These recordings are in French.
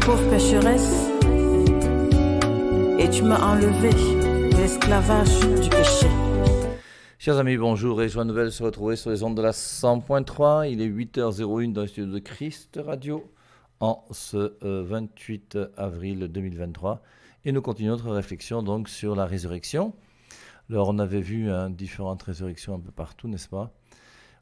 pauvre pécheresse et tu m'as enlevé l'esclavage du péché. Chers amis, bonjour et joie nouvelle se retrouver sur les ondes de la 100.3. Il est 8h01 dans le studio de Christ Radio en ce 28 euh, avril 2023. Et nous continuons notre réflexion donc sur la résurrection. Alors on avait vu hein, différentes résurrections un peu partout, n'est-ce pas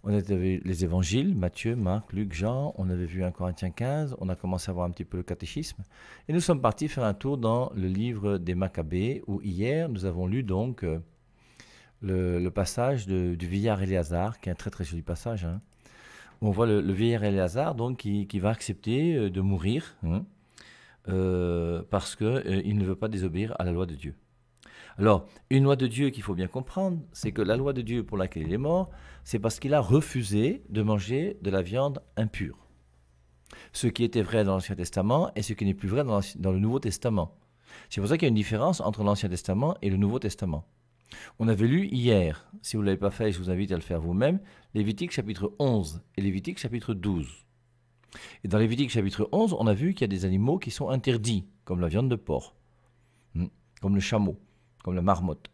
on avait les évangiles, Matthieu, Marc, Luc, Jean, on avait vu 1 Corinthiens 15, on a commencé à voir un petit peu le catéchisme, et nous sommes partis faire un tour dans le livre des Maccabées, où hier nous avons lu donc euh, le, passage de, du vieillard Éléazar, qui est un très très joli passage, hein, on voit le, le vieillard Éléazar donc, qui, qui, va accepter euh, de mourir, hein, euh, parce qu'il ne veut pas désobéir à la loi de Dieu. Alors, une loi de Dieu qu'il faut bien comprendre, c'est que la loi de Dieu pour laquelle il est mort, c'est parce qu'il a refusé de manger de la viande impure. Ce qui était vrai dans l'Ancien Testament et ce qui n'est plus vrai dans, le Nouveau Testament. C'est pour ça qu'il y a une différence entre l'Ancien Testament et le Nouveau Testament. On avait lu hier, si vous ne l'avez pas fait, je vous invite à le faire vous-même, Lévitique chapitre 11 et Lévitique chapitre 12. Et dans Lévitique chapitre 11, on a vu qu'il y a des animaux qui sont interdits, comme la viande de porc, hmm, comme le chameau, comme la marmotte.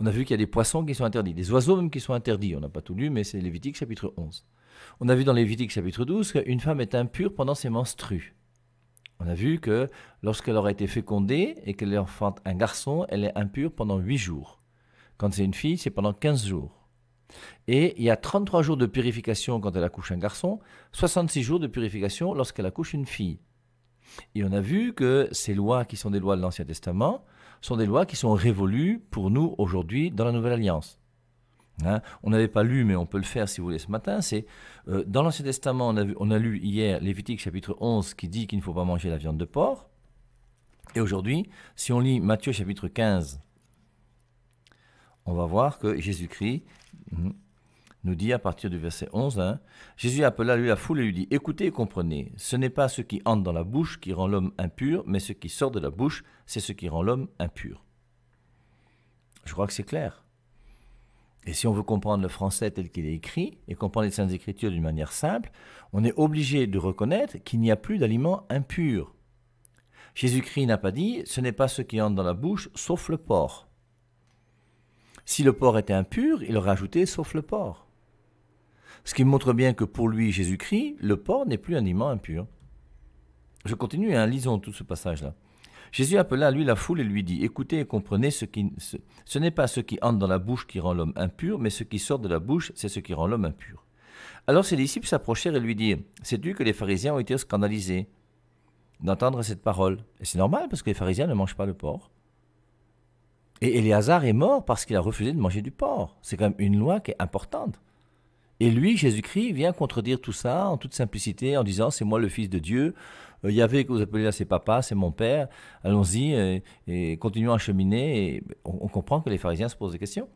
On a vu qu'il y a des poissons qui sont interdits, des oiseaux même qui sont interdits. On n'a pas tout lu, mais c'est Lévitique chapitre 11. On a vu dans Lévitique chapitre 12 qu'une femme est impure pendant ses menstrues. On a vu que lorsqu'elle aura été fécondée et qu'elle enfante un garçon, elle est impure pendant 8 jours. Quand c'est une fille, c'est pendant 15 jours. Et il y a 33 jours de purification quand elle accouche un garçon, 66 jours de purification lorsqu'elle accouche une fille. Et on a vu que ces lois qui sont des lois de l'Ancien Testament, sont des lois qui sont révolues pour nous aujourd'hui dans la Nouvelle Alliance. Hein, on n'avait pas lu, mais on peut le faire si vous voulez ce matin. C'est euh, dans l'Ancien Testament, on a, on a, lu hier Lévitique chapitre 11 qui dit qu'il ne faut pas manger la viande de porc. Et aujourd'hui, si on lit Matthieu chapitre 15, on va voir que Jésus-Christ hmm, nous dit à partir du verset 11, hein, Jésus appela lui la foule et lui dit, écoutez et comprenez, ce n'est pas ce qui entre dans la bouche qui rend l'homme impur, mais ce qui sort de la bouche, c'est ce qui rend l'homme impur. Je crois que c'est clair. Et si on veut comprendre le français tel qu'il est écrit et comprendre les Saintes Écritures d'une manière simple, on est obligé de reconnaître qu'il n'y a plus d'aliments impurs Jésus-Christ n'a pas dit ce n'est pas ce qui entre dans la bouche sauf le porc. Si le porc était impur, il aurait ajouté sauf le porc. Ce qui montre bien que pour lui, Jésus-Christ, le porc n'est plus un aliment impur. Je continue, en hein, lisons tout ce passage-là. Jésus appela à lui la foule et lui dit, écoutez et comprenez, ce, qui, ce, n'est pas ce qui entre dans la bouche qui rend l'homme impur, mais ce qui sort de la bouche, c'est ce qui rend l'homme impur. Alors ses disciples s'approchèrent et lui dirent, sais-tu que les pharisiens ont été scandalisés d'entendre cette parole Et c'est normal, parce que les pharisiens ne mangent pas le porc. Et Éléazar est mort parce qu'il a refusé de manger du porc. C'est quand même une loi qui est importante. Et lui, Jésus-Christ, vient contredire tout ça en toute simplicité en disant c'est moi le Fils de Dieu. Euh, y avait que vous appelez là, c'est papa, c'est mon père. Allons-y et, continuons à cheminer. Et on, comprend que les pharisiens se posent des questions.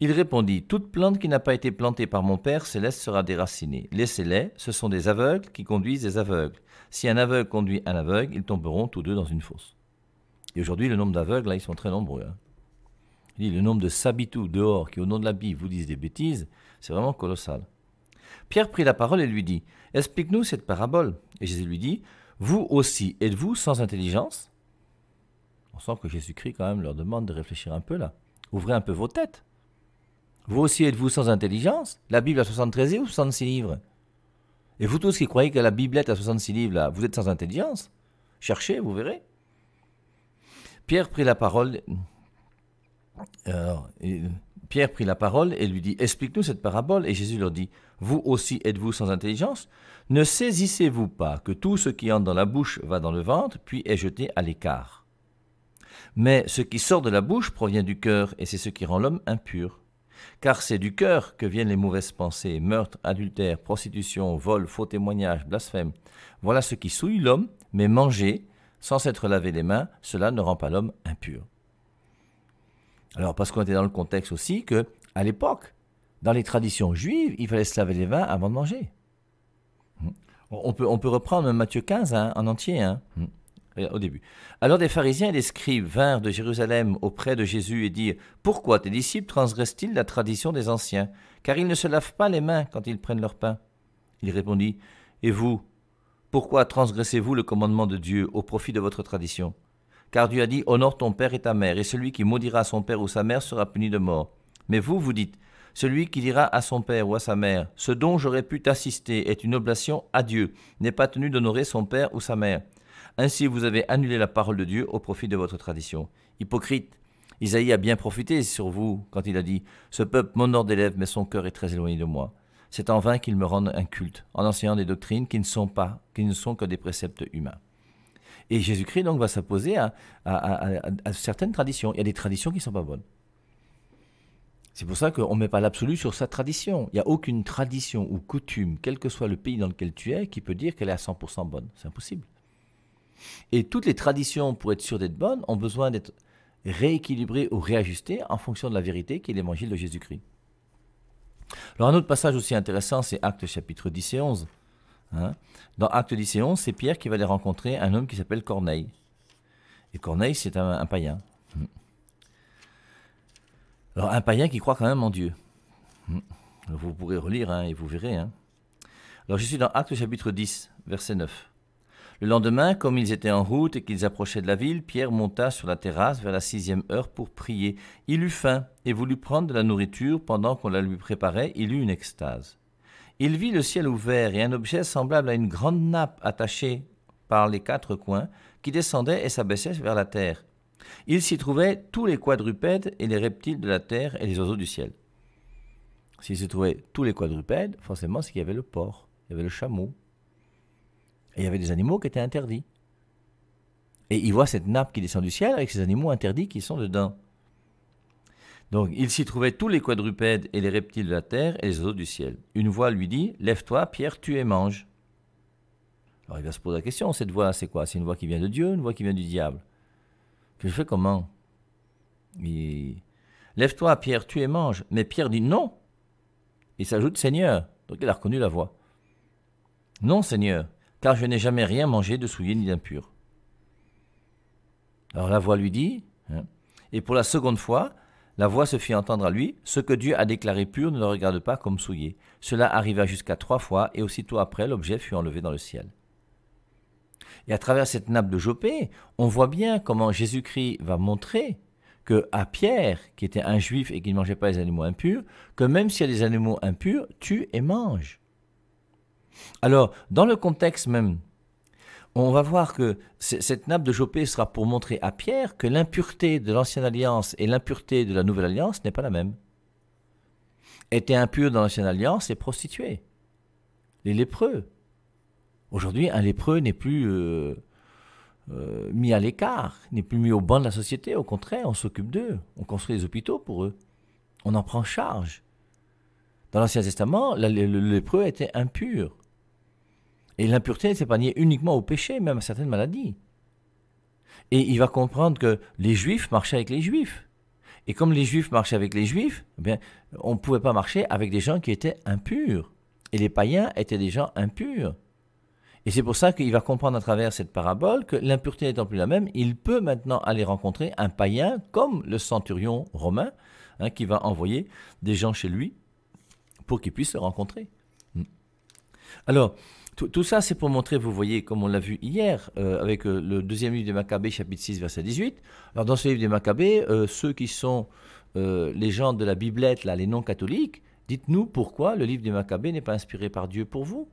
Il répondit Toute plante qui n'a pas été plantée par mon Père céleste sera déracinée. Laissez-les, ce sont des aveugles qui conduisent des aveugles. Si un aveugle conduit un aveugle, ils tomberont tous deux dans une fosse. Et aujourd'hui, le nombre d'aveugles, là, ils sont très nombreux. Hein. Il dit, le nombre de sabitous dehors qui, au nom de la Bible, vous disent des bêtises, c'est vraiment colossal. Pierre prit la parole et lui dit, Explique-nous cette parabole. Et Jésus lui dit, Vous aussi, êtes-vous sans intelligence On sent que Jésus-Christ quand même leur demande de réfléchir un peu là. Ouvrez un peu vos têtes. Vous aussi êtes-vous sans intelligence La Bible a 73 ou 66 livres Et vous tous qui croyez que la Biblette a 66 livres, là, vous êtes sans intelligence Cherchez, vous verrez. Pierre prit la parole. Alors, Pierre prit la parole et lui dit Explique-nous cette parabole. Et Jésus leur dit Vous aussi êtes-vous sans intelligence Ne saisissez-vous pas que tout ce qui entre dans la bouche va dans le ventre, puis est jeté à l'écart Mais ce qui sort de la bouche provient du cœur, et c'est ce qui rend l'homme impur. Car c'est du cœur que viennent les mauvaises pensées, meurtre, adultère, prostitution, vol, faux témoignages, blasphème. Voilà ce qui souille l'homme, mais manger, sans s'être lavé les mains, cela ne rend pas l'homme impur. Alors parce qu'on était dans le contexte aussi que à l'époque, dans les traditions juives, il fallait se laver les vins avant de manger. Hmm. On peut, on peut reprendre Matthieu 15 hein, en entier, hein. hmm. euh, au début. Alors des pharisiens et des scribes vinrent de Jérusalem auprès de Jésus et dirent Pourquoi tes disciples transgressent-ils la tradition des anciens Car ils ne se lavent pas les mains quand ils prennent leur pain. Il répondit Et vous, pourquoi transgressez-vous le commandement de Dieu au profit de votre tradition car Dieu a dit Honore ton père et ta mère, et celui qui maudira son père ou sa mère sera puni de mort. Mais vous, vous dites Celui qui dira à son père ou à sa mère Ce dont j'aurais pu t'assister est une oblation à Dieu, n'est pas tenu d'honorer son père ou sa mère. Ainsi vous avez annulé la parole de Dieu au profit de votre tradition. Hypocrite Isaïe a bien profité sur vous quand il a dit Ce peuple m'honore des mais son cœur est très éloigné de moi. C'est en vain qu'il me rende un culte, en enseignant des doctrines qui ne sont pas, qui ne sont que des préceptes humains. Et Jésus-Christ donc va s'opposer à, certaines traditions. Il y a des traditions qui ne sont pas bonnes. C'est pour ça qu'on ne met pas l'absolu sur sa tradition. Il n'y a aucune tradition ou coutume, quel que soit le pays dans lequel tu es, qui peut dire qu'elle est à 100% bonne. C'est impossible. Et toutes les traditions, pour être sûres d'être bonnes, ont besoin d'être rééquilibrées ou réajustées en fonction de la vérité qui est l'évangile de Jésus-Christ. Alors un autre passage aussi intéressant, c'est Actes chapitre 10 et 11. Hein. Dans acte 10 et 11, c'est Pierre qui va aller rencontrer un homme qui s'appelle Corneille. Et Corneille, c'est un, païen. Hmm. Alors un païen qui croit quand même en Dieu. Hmm. Vous pourrez relire hein, et vous verrez. Hein. Alors je suis dans Actes chapitre 10, verset 9. Le lendemain, comme ils étaient en route et qu'ils approchaient de la ville, Pierre monta sur la terrasse vers la sixième heure pour prier. Il eut faim et voulut prendre de la nourriture. Pendant qu'on la lui préparait, il eut une extase. Il vit le ciel ouvert et un objet semblable à une grande nappe attachée par les quatre coins qui descendait et s'abaissait vers la terre. Il s'y trouvait tous les quadrupèdes et les reptiles de la terre et les oiseaux du ciel. S'il s'y trouvait tous les quadrupèdes, forcément, c'est qu'il y avait le porc, il y avait le chameau, et il y avait des animaux qui étaient interdits. Et il voit cette nappe qui descend du ciel avec ces animaux interdits qui sont dedans. Donc il s'y trouvait tous les quadrupèdes et les reptiles de la terre et les oiseaux du ciel. Une voix lui dit Lève-toi, Pierre, tu et mange. Alors il va se poser la question cette voix, c'est quoi C'est une voix qui vient de Dieu, une voix qui vient du diable Que je fais comment il... Lève-toi, Pierre, tu et mange. Mais Pierre dit Non Il s'ajoute Seigneur. Donc il a reconnu la voix. Non, Seigneur, car je n'ai jamais rien mangé de souillé ni d'impur. Alors la voix lui dit, hein, et pour la seconde fois, la voix se fit entendre à lui, ce que Dieu a déclaré pur ne le regarde pas comme souillé. Cela arriva jusqu'à trois fois, et aussitôt après, l'objet fut enlevé dans le ciel. Et à travers cette nappe de Jopé, on voit bien comment Jésus-Christ va montrer que à Pierre, qui était un juif et qui ne mangeait pas les animaux impurs, que même s'il y a des animaux impurs, tue et mange. Alors, dans le contexte même on va voir que cette nappe de Jopé sera pour montrer à Pierre que l'impureté de l'ancienne alliance et l'impureté de la nouvelle alliance n'est pas la même. Était impur dans l'ancienne alliance, les prostitué, les lépreux. Aujourd'hui, un lépreux n'est plus euh, euh, mis à l'écart, n'est plus mis au banc de la société. Au contraire, on s'occupe d'eux, on construit des hôpitaux pour eux, on en prend charge. Dans l'Ancien Testament, le lépreux était impur. Et l'impureté pas liée uniquement au péché, même à certaines maladies. Et il va comprendre que les juifs marchaient avec les juifs. Et comme les juifs marchaient avec les juifs, eh bien, on ne pouvait pas marcher avec des gens qui étaient impurs. Et les païens étaient des gens impurs. Et c'est pour ça qu'il va comprendre à travers cette parabole que l'impureté n'étant plus la même, il peut maintenant aller rencontrer un païen comme le centurion romain, hein, qui va envoyer des gens chez lui pour qu'ils puissent se rencontrer. Hmm. Alors, tout, ça, c'est pour montrer, vous voyez, comme on l'a vu hier, euh, avec euh, le deuxième livre des Maccabées, chapitre 6, verset 18. Alors, dans ce livre des Maccabées, euh, ceux qui sont les gens de la Biblette, là, les non-catholiques, dites-nous pourquoi le livre des Maccabées n'est pas inspiré par Dieu pour vous.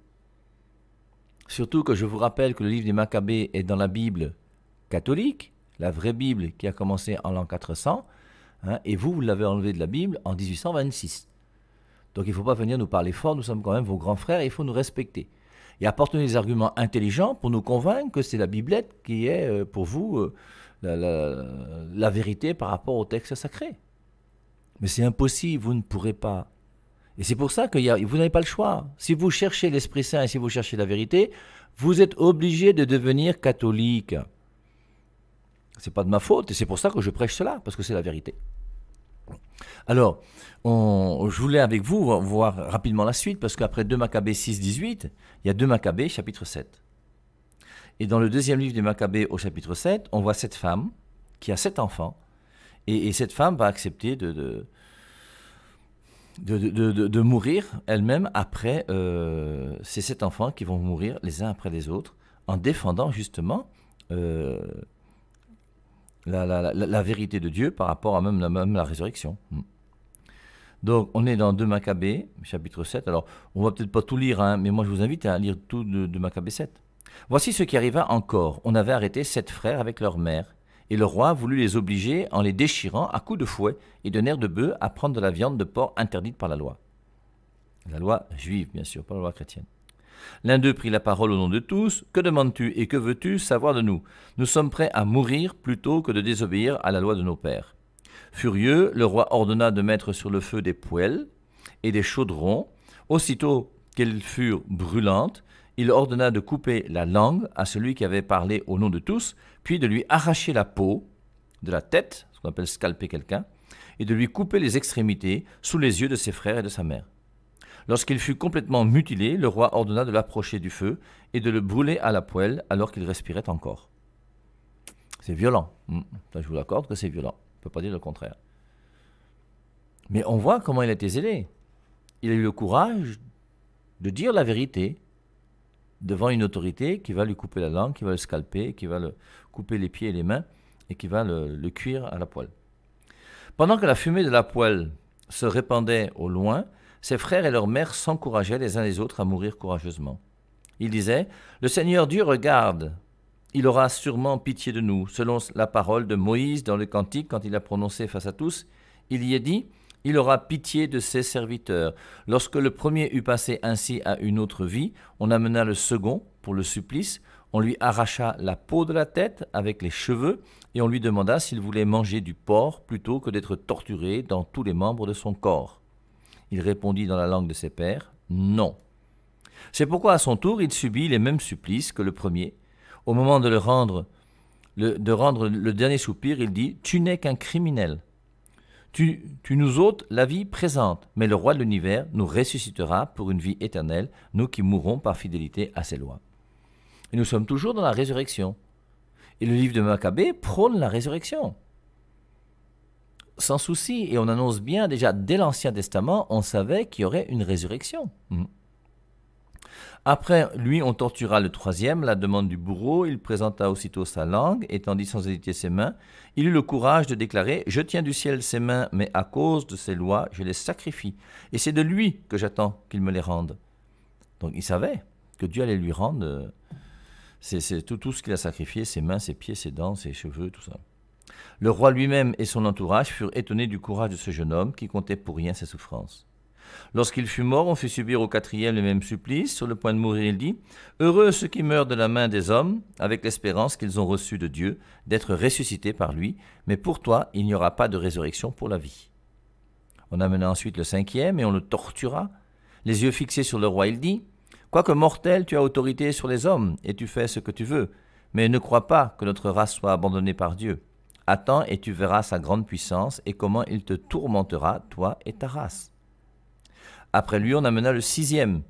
Surtout que je vous rappelle que le livre des Maccabées est dans la Bible catholique, la vraie Bible qui a commencé en l'an 400, hein, et vous, vous l'avez enlevé de la Bible en 1826. Donc il ne faut pas venir nous parler fort, nous sommes quand même vos grands frères, il faut nous respecter et apportez des arguments intelligents pour nous convaincre que c'est la Biblette qui est euh, pour vous euh, la, vérité par rapport au texte sacré. Mais c'est impossible, vous ne pourrez pas. Et c'est pour ça que vous n'avez pas le choix. Si vous cherchez l'Esprit Saint et si vous cherchez la vérité, vous êtes obligé de devenir catholique. C'est pas de ma faute et c'est pour ça que je prêche cela, parce que c'est la vérité. Alors, je voulais avec vous voir rapidement la suite, parce qu'après 2 Maccabées 6, 18, il y a 2 Maccabées chapitre 7. Et dans le deuxième livre des Maccabées au chapitre 7, on voit cette femme qui a sept enfants, et, cette femme va accepter de, de, mourir elle-même après euh, ces sept enfants qui vont mourir les uns après les autres, en défendant justement euh, la, vérité de Dieu par rapport à même la, même la résurrection. Hmm. Donc, on est dans 2 Maccabées, chapitre 7. Alors, on va peut-être pas tout lire, hein, mais moi, je vous invite à lire tout de, Maccabée 7. Voici ce qui arriva encore. On avait arrêté sept frères avec leur mère, et le roi voulut les obliger, en les déchirant à coups de fouet et de nerfs de bœuf, à prendre de la viande de porc interdite par la loi. La loi juive, bien sûr, pas la loi chrétienne. L'un d'eux prit la parole au nom de tous. Que demandes-tu et que veux-tu savoir de nous Nous sommes prêts à mourir plutôt que de désobéir à la loi de nos pères. Furieux, le roi ordonna de mettre sur le feu des poêles et des chaudrons. Aussitôt qu'elles furent brûlantes, il ordonna de couper la langue à celui qui avait parlé au nom de tous, puis de lui arracher la peau de la tête, ce qu'on appelle scalper quelqu'un, et de lui couper les extrémités sous les yeux de ses frères et de sa mère. Lorsqu'il fut complètement mutilé, le roi ordonna de l'approcher du feu et de le brûler à la poêle alors qu'il respirait encore. C'est violent. Hmm. je vous l'accorde que c'est violent. On ne peut pas dire le contraire. Mais on voit comment il a été zélé. Il a eu le courage de dire la vérité devant une autorité qui va lui couper la langue, qui va le scalper, qui va le couper les pieds et les mains et qui va le cuire à la poêle. Pendant que la fumée de la poêle se répandait au loin, ses frères et leur mère s'encourageaient les uns les autres à mourir courageusement. Il disait « Le Seigneur Dieu regarde. Il aura sûrement pitié de nous, selon la parole de Moïse dans le cantique, quand il a prononcé face à tous. Il y est dit il aura pitié de ses serviteurs. Lorsque le premier eut passé ainsi à une autre vie, on amena le second pour le supplice, on lui arracha la peau de la tête avec les cheveux, et on lui demanda s'il voulait manger du porc plutôt que d'être torturé dans tous les membres de son corps. Il répondit dans la langue de ses pères, Non. C'est pourquoi à son tour il subit les mêmes supplices que le premier. Au moment de le rendre, le, de rendre le dernier soupir, il dit, Tu n'es qu'un criminel. Tu, tu, nous ôtes la vie présente, mais le roi de l'univers nous ressuscitera pour une vie éternelle, nous qui mourrons par fidélité à ses lois. Et nous sommes toujours dans la résurrection. Et le livre de Maccabée prône la résurrection sans souci. Et on annonce bien déjà dès l'Ancien Testament, on savait qu'il y aurait une résurrection. Hmm. Après lui, on tortura le troisième, la demande du bourreau, il présenta aussitôt sa langue, étendit sans hésiter ses mains. Il eut le courage de déclarer Je tiens du ciel ses mains, mais à cause de ses lois, je les sacrifie, et c'est de lui que j'attends qu'il me les rende. Donc il savait que Dieu allait lui rendre euh, c'est, tout, tout ce qu'il a sacrifié ses mains, ses pieds, ses dents, ses cheveux, tout ça. Le roi lui-même et son entourage furent étonnés du courage de ce jeune homme qui comptait pour rien ses souffrances. Lorsqu'il fut mort, on fit subir au quatrième le même supplice. Sur le point de mourir, il dit Heureux ceux qui meurent de la main des hommes, avec l'espérance qu'ils ont reçue de Dieu, d'être ressuscités par lui, mais pour toi, il n'y aura pas de résurrection pour la vie. On amena ensuite le cinquième et on le tortura. Les yeux fixés sur le roi, il dit Quoique mortel, tu as autorité sur les hommes, et tu fais ce que tu veux, mais ne crois pas que notre race soit abandonnée par Dieu. Attends et tu verras sa grande puissance et comment il te tourmentera, toi et ta race. Après lui, on amena le sixième.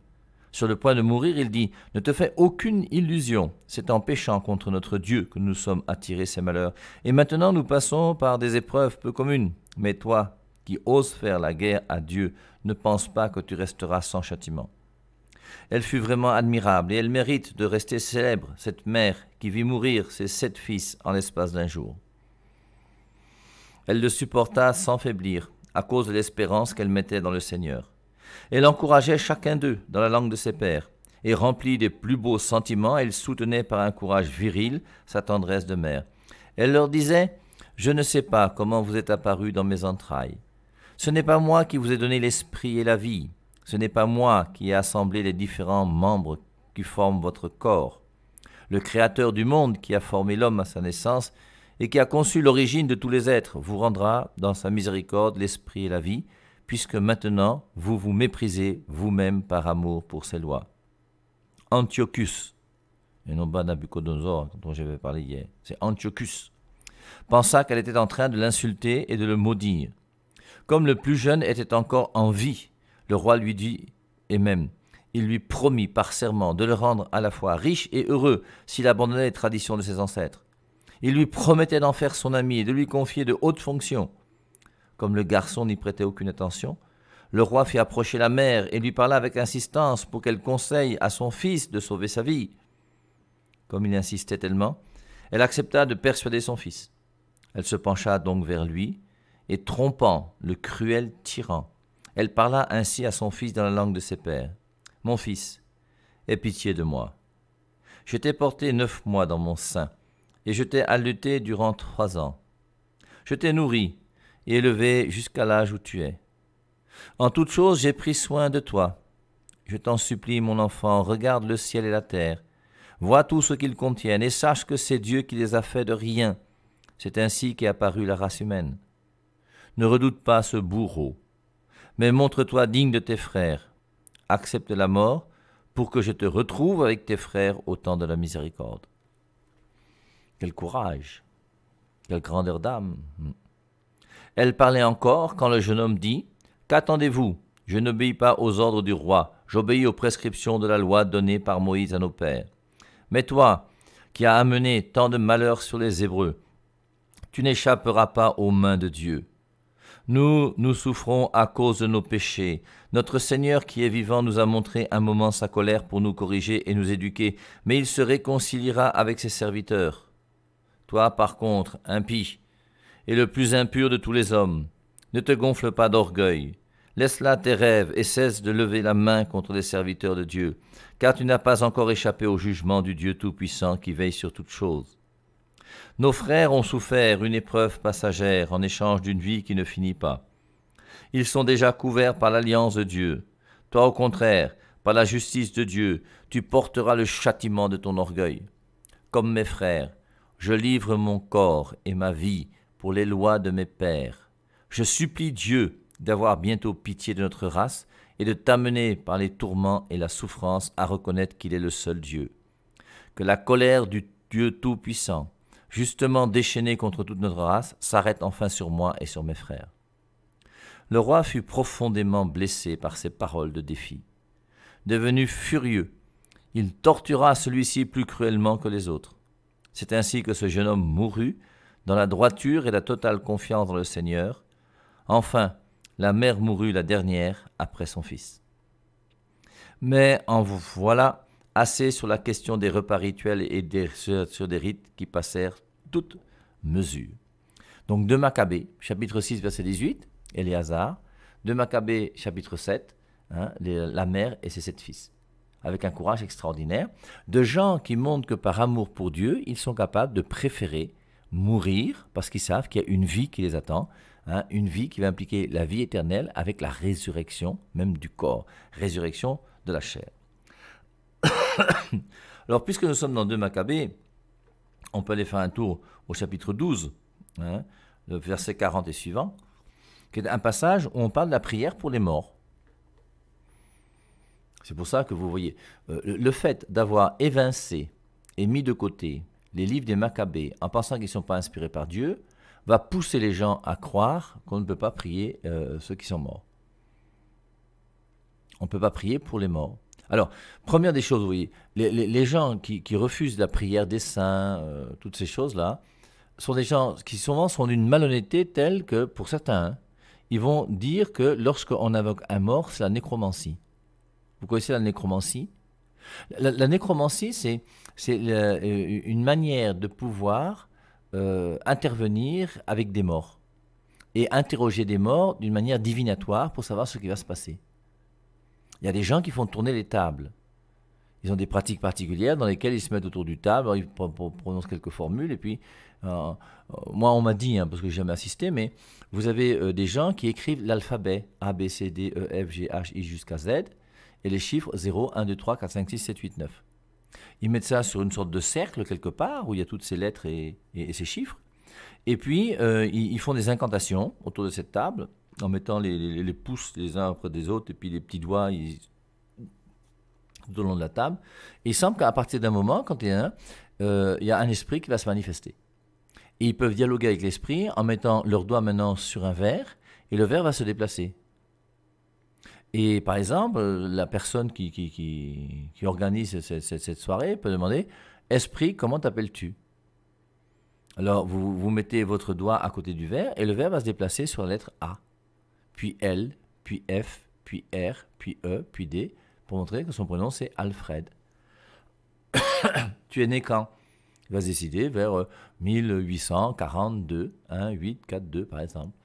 Sur le point de mourir, il dit Ne te fais aucune illusion, c'est en péchant contre notre Dieu que nous sommes attirés ces malheurs. Et maintenant, nous passons par des épreuves peu communes. Mais toi, qui oses faire la guerre à Dieu, ne pense pas que tu resteras sans châtiment. Elle fut vraiment admirable et elle mérite de rester célèbre, cette mère qui vit mourir ses sept fils en l'espace d'un jour. Elle le supporta sans faiblir, à cause de l'espérance qu'elle mettait dans le Seigneur. Elle encourageait chacun d'eux dans la langue de ses pères, et remplie des plus beaux sentiments, elle soutenait par un courage viril sa tendresse de mère. Elle leur disait Je ne sais pas comment vous êtes apparus dans mes entrailles. Ce n'est pas moi qui vous ai donné l'esprit et la vie. Ce n'est pas moi qui ai assemblé les différents membres qui forment votre corps. Le Créateur du monde qui a formé l'homme à sa naissance et qui a conçu l'origine de tous les êtres, vous rendra dans sa miséricorde l'esprit et la vie, puisque maintenant vous vous méprisez vous-même par amour pour ses lois. Antiochus, et non pas Nabucodonosor dont j'avais parlé hier, c'est Antiochus, pensa qu'elle était en train de l'insulter et de le maudire. Comme le plus jeune était encore en vie, le roi lui dit, et même, il lui promit par serment de le rendre à la fois riche et heureux s'il abandonnait les traditions de ses ancêtres. Il lui promettait d'en faire son ami et de lui confier de hautes fonctions. Comme le garçon n'y prêtait aucune attention, le roi fit approcher la mère et lui parla avec insistance pour qu'elle conseille à son fils de sauver sa vie. Comme il insistait tellement, elle accepta de persuader son fils. Elle se pencha donc vers lui, et trompant le cruel tyran, elle parla ainsi à son fils dans la langue de ses pères. Mon fils, aie pitié de moi. Je t'ai porté neuf mois dans mon sein, et je t'ai allaité durant trois ans. Je t'ai nourri et élevé jusqu'à l'âge où tu es. En toute chose, j'ai pris soin de toi. Je t'en supplie, mon enfant, regarde le ciel et la terre. Vois tout ce qu'ils contiennent et sache que c'est Dieu qui les a faits de rien. C'est ainsi qu'est apparue la race humaine. Ne redoute pas ce bourreau, mais montre-toi digne de tes frères. Accepte la mort pour que je te retrouve avec tes frères au temps de la miséricorde. Quel courage, quelle grandeur d'âme. Elle parlait encore quand le jeune homme dit Qu'attendez-vous Je n'obéis pas aux ordres du roi, j'obéis aux prescriptions de la loi donnée par Moïse à nos pères. Mais toi, qui as amené tant de malheurs sur les Hébreux, tu n'échapperas pas aux mains de Dieu. Nous, nous souffrons à cause de nos péchés. Notre Seigneur qui est vivant nous a montré un moment sa colère pour nous corriger et nous éduquer, mais il se réconciliera avec ses serviteurs. Toi, par contre, impie, et le plus impur de tous les hommes, ne te gonfle pas d'orgueil. Laisse là tes rêves et cesse de lever la main contre les serviteurs de Dieu, car tu n'as pas encore échappé au jugement du Dieu Tout-Puissant qui veille sur toutes choses. Nos frères ont souffert une épreuve passagère en échange d'une vie qui ne finit pas. Ils sont déjà couverts par l'alliance de Dieu. Toi, au contraire, par la justice de Dieu, tu porteras le châtiment de ton orgueil. Comme mes frères, je livre mon corps et ma vie pour les lois de mes pères. Je supplie Dieu d'avoir bientôt pitié de notre race et de t'amener par les tourments et la souffrance à reconnaître qu'il est le seul Dieu. Que la colère du Dieu Tout-Puissant, justement déchaînée contre toute notre race, s'arrête enfin sur moi et sur mes frères. Le roi fut profondément blessé par ces paroles de défi. Devenu furieux, il tortura celui-ci plus cruellement que les autres. C'est ainsi que ce jeune homme mourut, dans la droiture et la totale confiance dans le Seigneur. Enfin, la mère mourut la dernière après son fils. Mais en vous voilà assez sur la question des repas rituels et des, sur des rites qui passèrent toutes mesure. Donc de Maccabée, chapitre 6, verset 18, Éléazar. De Maccabée, chapitre 7, hein, la mère et ses sept fils avec un courage extraordinaire, de gens qui montrent que par amour pour Dieu, ils sont capables de préférer mourir parce qu'ils savent qu'il y a une vie qui les attend, hein, une vie qui va impliquer la vie éternelle avec la résurrection même du corps, résurrection de la chair. Alors puisque nous sommes dans 2 Maccabées, on peut aller faire un tour au chapitre 12, hein, le verset 40 et suivant, qui est un passage où on parle de la prière pour les morts. C'est pour ça que vous voyez, euh, le fait d'avoir évincé et mis de côté les livres des Maccabées en pensant qu'ils ne sont pas inspirés par Dieu, va pousser les gens à croire qu'on ne peut pas prier euh, ceux qui sont morts. On ne peut pas prier pour les morts. Alors, première des choses, vous voyez, les, gens qui, refusent la prière des saints, euh, toutes ces choses-là, sont des gens qui souvent sont d'une malhonnêteté telle que, pour certains, hein, ils vont dire que lorsqu'on invoque un mort, c'est la nécromancie. Vous connaissez la nécromancie la, nécromancie, c'est euh, une manière de pouvoir euh, intervenir avec des morts et interroger des morts d'une manière divinatoire pour savoir ce qui va se passer. Il y a des gens qui font tourner les tables. Ils ont des pratiques particulières dans lesquelles ils se mettent autour du table, ils prononcent quelques formules, et puis, euh, moi on m'a dit, hein, parce que j'ai jamais assisté, mais vous avez des gens qui écrivent l'alphabet, A, B, C, D, E, F, G, H, I jusqu'à Z, et les chiffres 0, 1, 2, 3, 4, 5, 6, 7, 8, 9. Ils mettent ça sur une sorte de cercle quelque part où il y a toutes ces lettres et, ces chiffres. Et puis, euh, ils, font des incantations autour de cette table en mettant les, pouces les uns après des autres et puis les petits doigts tout au long de la table. Et il semble qu'à partir d'un moment, quand il y a un, euh, il y a un esprit qui va se manifester. Et ils peuvent dialoguer avec l'esprit en mettant leurs doigts maintenant sur un verre et le verre va se déplacer. Et par exemple, euh, la personne qui, qui, organise cette, soirée peut demander Esprit, comment t'appelles-tu Alors, vous, mettez votre doigt à côté du verre et le verre va se déplacer sur la lettre A, puis L, puis F, puis R, puis E, puis D, pour montrer que son prénom c'est Alfred. tu es né quand Il va se décider vers 1842, 1, 8, 4, 2 par exemple.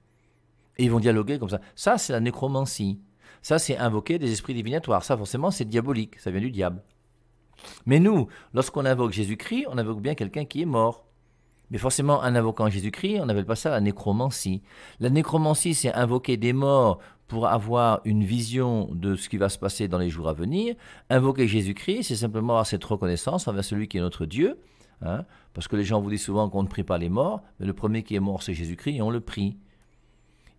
Et ils vont dialoguer comme ça. Ça, c'est la nécromancie. Ça, c'est invoquer des esprits divinatoires. Ça, forcément, c'est diabolique. Ça vient du diable. Mais nous, lorsqu'on invoque Jésus-Christ, on invoque bien quelqu'un qui est mort. Mais forcément, un invoquant Jésus-Christ, on n'appelle pas ça la nécromancie. La nécromancie, c'est invoquer des morts pour avoir une vision de ce qui va se passer dans les jours à venir. Invoquer Jésus-Christ, c'est simplement avoir cette reconnaissance envers celui qui est notre Dieu. Hein. parce que les gens vous disent souvent qu'on ne prie pas les morts, mais le premier qui est mort, c'est Jésus-Christ, et on le prie.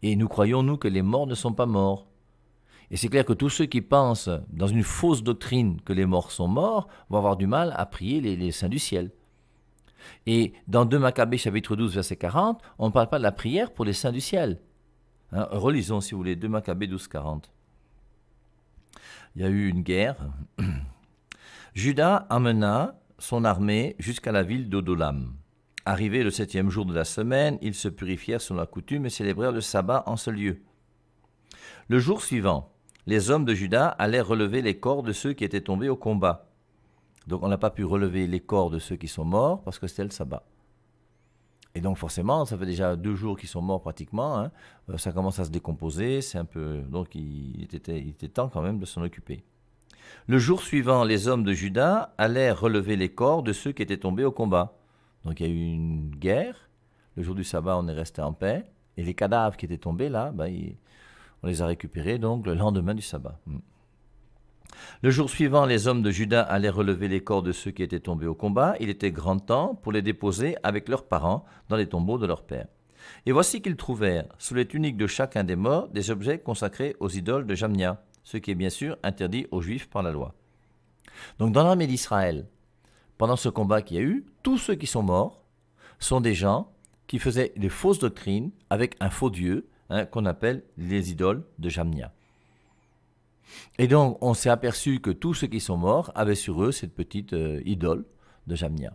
Et nous croyons, nous, que les morts ne sont pas morts. Et c'est clair que tous ceux qui pensent dans une fausse doctrine que les morts sont morts vont avoir du mal à prier les, saints du ciel. Et dans 2 Maccabées chapitre 12 verset 40, on ne parle pas de la prière pour les saints du ciel. Hein, relisons si vous voulez 2 Maccabées 12 40. Il y a eu une guerre. Judas amena son armée jusqu'à la ville d'Odolam. Arrivé le septième jour de la semaine, ils se purifièrent selon la coutume et célébrèrent le sabbat en ce lieu. Le jour suivant, les hommes de Juda allaient relever les corps de ceux qui étaient tombés au combat. Donc on n'a pas pu relever les corps de ceux qui sont morts parce que c'était le sabbat. Et donc forcément, ça fait déjà deux jours qu'ils sont morts pratiquement. Hein. Euh, ça commence à se décomposer, c'est un peu. Donc il était, il était temps quand même de s'en occuper. Le jour suivant, les hommes de Juda allaient relever les corps de ceux qui étaient tombés au combat. Donc il y a eu une guerre. Le jour du sabbat, on est resté en paix. Et les cadavres qui étaient tombés là, ben, ils, on les a récupérés donc le lendemain du sabbat. Hmm. Le jour suivant, les hommes de Judas allaient relever les corps de ceux qui étaient tombés au combat. Il était grand temps pour les déposer avec leurs parents dans les tombeaux de leurs pères. Et voici qu'ils trouvèrent, sous les tuniques de chacun des morts, des objets consacrés aux idoles de Jamnia, ce qui est bien sûr interdit aux Juifs par la loi. Donc dans l'armée d'Israël, pendant ce combat qu'il y a eu, tous ceux qui sont morts sont des gens qui faisaient des fausses doctrines avec un faux Dieu Hein, qu'on appelle les idoles de Jamnia. Et donc, on s'est aperçu que tous ceux qui sont morts avaient sur eux cette petite euh, idole de Jamnia.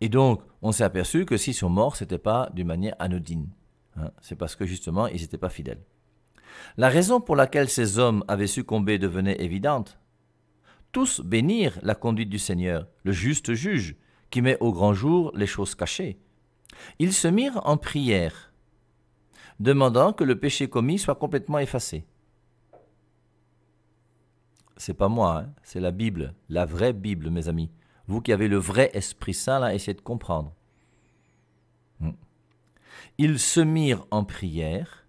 Et donc, on s'est aperçu que s'ils sont morts, ce n'était pas d'une manière anodine. Hein. C'est parce que justement, ils n'étaient pas fidèles. La raison pour laquelle ces hommes avaient succombé devenait évidente. Tous bénirent la conduite du Seigneur, le juste juge, qui met au grand jour les choses cachées. Ils se mirent en prière demandant que le péché commis soit complètement effacé. C'est pas moi, hein, c'est la Bible, la vraie Bible, mes amis. Vous qui avez le vrai Esprit Saint, là, essayez de comprendre. Hmm. Ils se mirent en prière,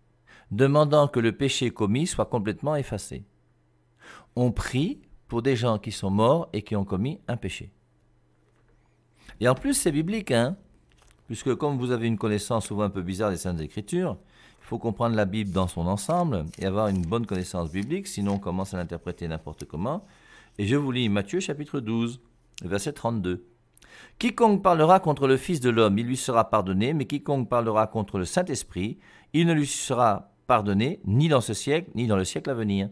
demandant que le péché commis soit complètement effacé. On prie pour des gens qui sont morts et qui ont commis un péché. Et en plus, c'est biblique, hein puisque comme vous avez une connaissance souvent un peu bizarre des Saintes Écritures, il faut comprendre la Bible dans son ensemble et avoir une bonne connaissance biblique, sinon on commence à l'interpréter n'importe comment. Et je vous lis Matthieu chapitre 12, verset 32. Quiconque parlera contre le Fils de l'homme, il lui sera pardonné, mais quiconque parlera contre le Saint-Esprit, il ne lui sera pardonné ni dans ce siècle, ni dans le siècle à venir.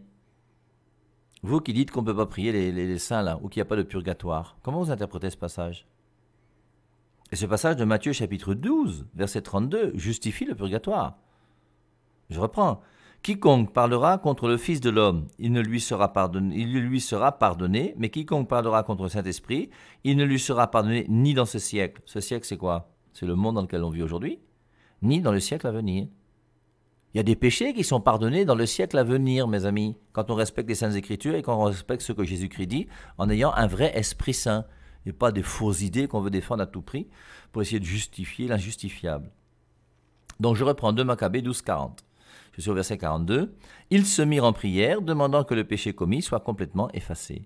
Vous qui dites qu'on ne peut pas prier les, les saints là, ou qu'il n'y a pas de purgatoire, comment vous interprétez ce passage Et ce passage de Matthieu chapitre 12, verset 32, justifie le purgatoire. Je reprends. Quiconque parlera contre le Fils de l'homme, il, ne lui sera pardonné, il lui sera pardonné, mais quiconque parlera contre le Saint-Esprit, il ne lui sera pardonné ni dans ce siècle. Ce siècle, c'est quoi C'est le monde dans lequel on vit aujourd'hui, ni dans le siècle à venir. Il y a des péchés qui sont pardonnés dans le siècle à venir, mes amis, quand on respecte les Saintes Écritures et quand on respecte ce que Jésus-Christ dit, en ayant un vrai Esprit Saint, et pas des fausses idées qu'on veut défendre à tout prix pour essayer de justifier l'injustifiable. Donc je reprends 2 Maccabée 1240 je suis verset 42, ils se mirent en prière, demandant que le péché commis soit complètement effacé.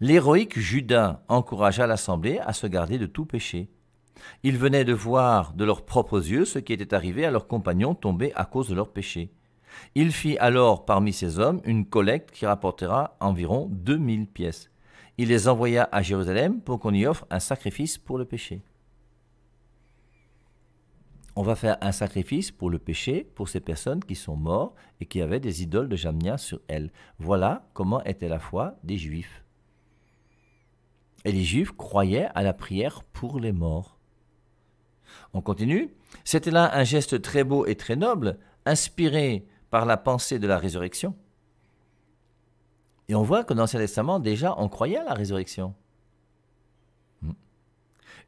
L'héroïque Judas encouragea l'assemblée à se garder de tout péché. Ils venaient de voir de leurs propres yeux ce qui était arrivé à leurs compagnons tombés à cause de leur péché. Il fit alors parmi ses hommes une collecte qui rapportera environ 2000 pièces. Il les envoya à Jérusalem pour qu'on y offre un sacrifice pour le péché on va faire un sacrifice pour le péché, pour ces personnes qui sont mortes et qui avaient des idoles de Jamnia sur elles. Voilà comment était la foi des Juifs. Et les Juifs croyaient à la prière pour les morts. On continue. C'était là un geste très beau et très noble, inspiré par la pensée de la résurrection. Et on voit que dans l'Ancien Testament, déjà, on croyait à la résurrection.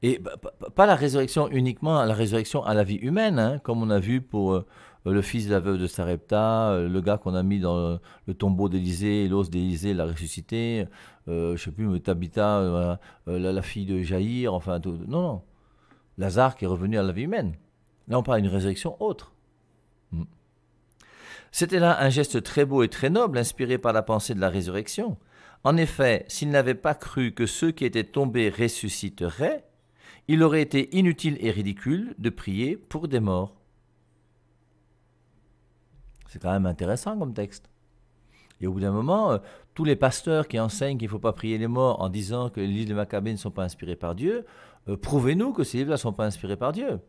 Et bah, pas la résurrection uniquement, la résurrection à la vie humaine, hein, comme on a vu pour euh, le fils de la veuve de Sarepta, euh, le gars qu'on a mis dans le, tombeau d'Élysée, l'os d'Élysée l'a ressuscité, euh, je sais plus, Tabitha, la, fille de Jaïr, enfin, tout, non, non. Lazare qui est revenu à la vie humaine. Là, on parle d'une résurrection autre. Hmm. C'était là un geste très beau et très noble, inspiré par la pensée de la résurrection. En effet, s'il n'avait pas cru que ceux qui étaient tombés ressusciteraient, il aurait été inutile et ridicule de prier pour des morts. C'est quand même intéressant comme texte. Et au bout d'un moment, euh, tous les pasteurs qui enseignent qu'il ne faut pas prier les morts en disant que les livres de Maccabée ne sont pas inspirés par Dieu, euh, prouvez-nous que ces livres-là ne sont pas inspirés par Dieu.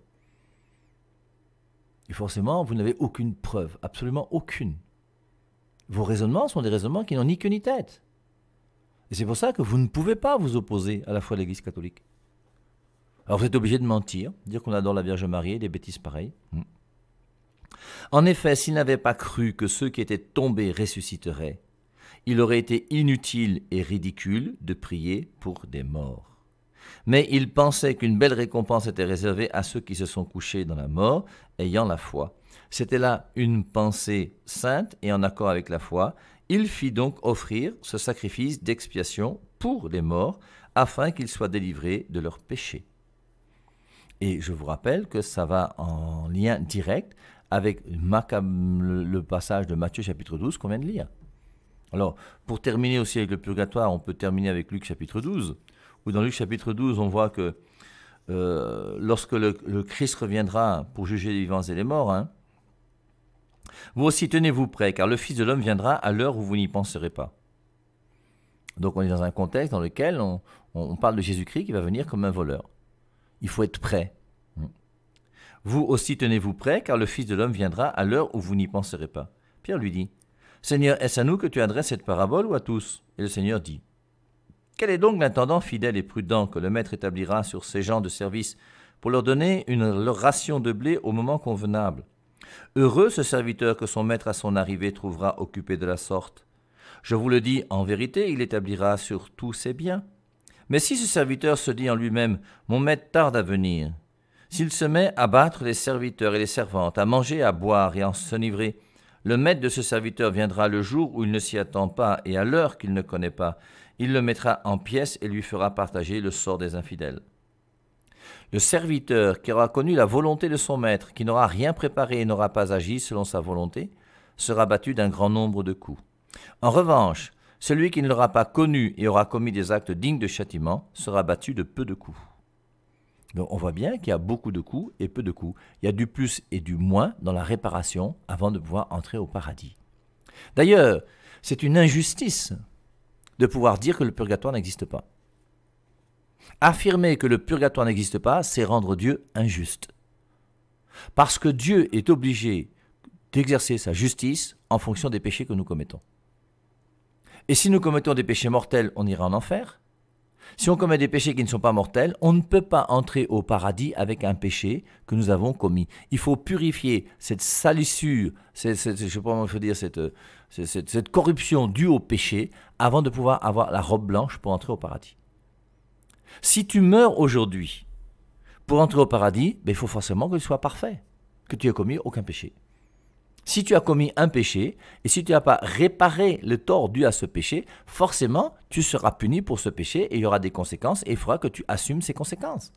Et forcément, vous n'avez aucune preuve, absolument aucune. Vos raisonnements sont des raisonnements qui n'ont ni queue ni tête. Et c'est pour ça que vous ne pouvez pas vous opposer à la foi de l'Église catholique. Alors vous êtes obligé de mentir, dire qu'on adore la Vierge Marie, des bêtises pareilles. Hmm. En effet, s'il n'avait pas cru que ceux qui étaient tombés ressusciteraient, il aurait été inutile et ridicule de prier pour des morts. Mais il pensait qu'une belle récompense était réservée à ceux qui se sont couchés dans la mort, ayant la foi. C'était là une pensée sainte et en accord avec la foi. Il fit donc offrir ce sacrifice d'expiation pour les morts, afin qu'ils soient délivrés de leurs péchés. Et je vous rappelle que ça va en lien direct avec le passage de Matthieu chapitre 12 qu'on vient de lire. Alors, pour terminer aussi avec le purgatoire, on peut terminer avec Luc chapitre 12, où dans Luc chapitre 12, on voit que euh, lorsque le, Christ reviendra pour juger les vivants et les morts, hein, vous aussi tenez-vous prêts, car le Fils de l'homme viendra à l'heure où vous n'y penserez pas. Donc on est dans un contexte dans lequel on parle de Jésus-Christ qui va venir comme un voleur. Il faut être prêt. Mm. Vous aussi tenez-vous prêt, car le Fils de l'homme viendra à l'heure où vous n'y penserez pas. Pierre lui dit, Seigneur, est-ce à nous que tu adresses cette parabole ou à tous Et le Seigneur dit, Quel est donc l'intendant fidèle et prudent que le Maître établira sur ces gens de service pour leur donner une, ration de blé au moment convenable Heureux ce serviteur que son Maître à son arrivée trouvera occupé de la sorte. Je vous le dis, en vérité, il établira sur tous ses biens mais si ce serviteur se dit en lui-même Mon maître tarde à venir, s'il se met à battre les serviteurs et les servantes, à manger, à boire et à s'enivrer, le maître de ce serviteur viendra le jour où il ne s'y attend pas et à l'heure qu'il ne connaît pas. Il le mettra en pièces et lui fera partager le sort des infidèles. Le serviteur qui aura connu la volonté de son maître, qui n'aura rien préparé et n'aura pas agi selon sa volonté, sera battu d'un grand nombre de coups. En revanche, celui qui ne l'aura pas connu et aura commis des actes dignes de châtiment sera battu de peu de coups. Donc on voit bien qu'il y a beaucoup de coups et peu de coups. Il y a du plus et du moins dans la réparation avant de pouvoir entrer au paradis. D'ailleurs, c'est une injustice de pouvoir dire que le purgatoire n'existe pas. Affirmer que le purgatoire n'existe pas, c'est rendre Dieu injuste. Parce que Dieu est obligé d'exercer sa justice en fonction des péchés que nous commettons. Et si nous commettons des péchés mortels, on ira en enfer. Si on commet des péchés qui ne sont pas mortels, on ne peut pas entrer au paradis avec un péché que nous avons commis. Il faut purifier cette salissure, cette, je sais pas cette, cette, corruption due au péché avant de pouvoir avoir la robe blanche pour entrer au paradis. Si tu meurs aujourd'hui pour entrer au paradis, ben, il faut forcément qu'il soit parfait, que tu aies commis aucun péché. Si tu as commis un péché et si tu n'as pas réparé le tort dû à ce péché, forcément, tu seras puni pour ce péché et il y aura des conséquences et il faudra que tu assumes ces conséquences.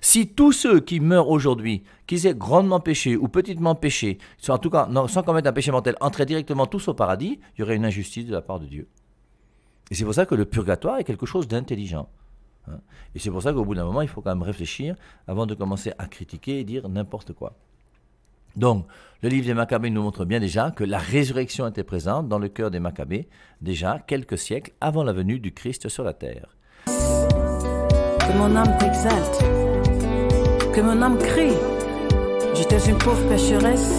Si tous ceux qui meurent aujourd'hui, qu'ils aient grandement péché ou petitement péché, en tout cas, sans commettre un péché mortel, entraient directement tous au paradis, il y aurait une injustice de la part de Dieu. Et c'est pour ça que le purgatoire est quelque chose d'intelligent. Hein. Et c'est pour ça qu'au bout d'un moment, il faut quand même réfléchir avant de commencer à critiquer et dire n'importe quoi. Donc, le livre des Maccabées nous montre bien déjà que la résurrection était présente dans le cœur des Maccabées, déjà quelques siècles avant la venue du Christ sur la terre. Que mon âme t'exalte, que mon âme crie. J'étais une pauvre pécheresse.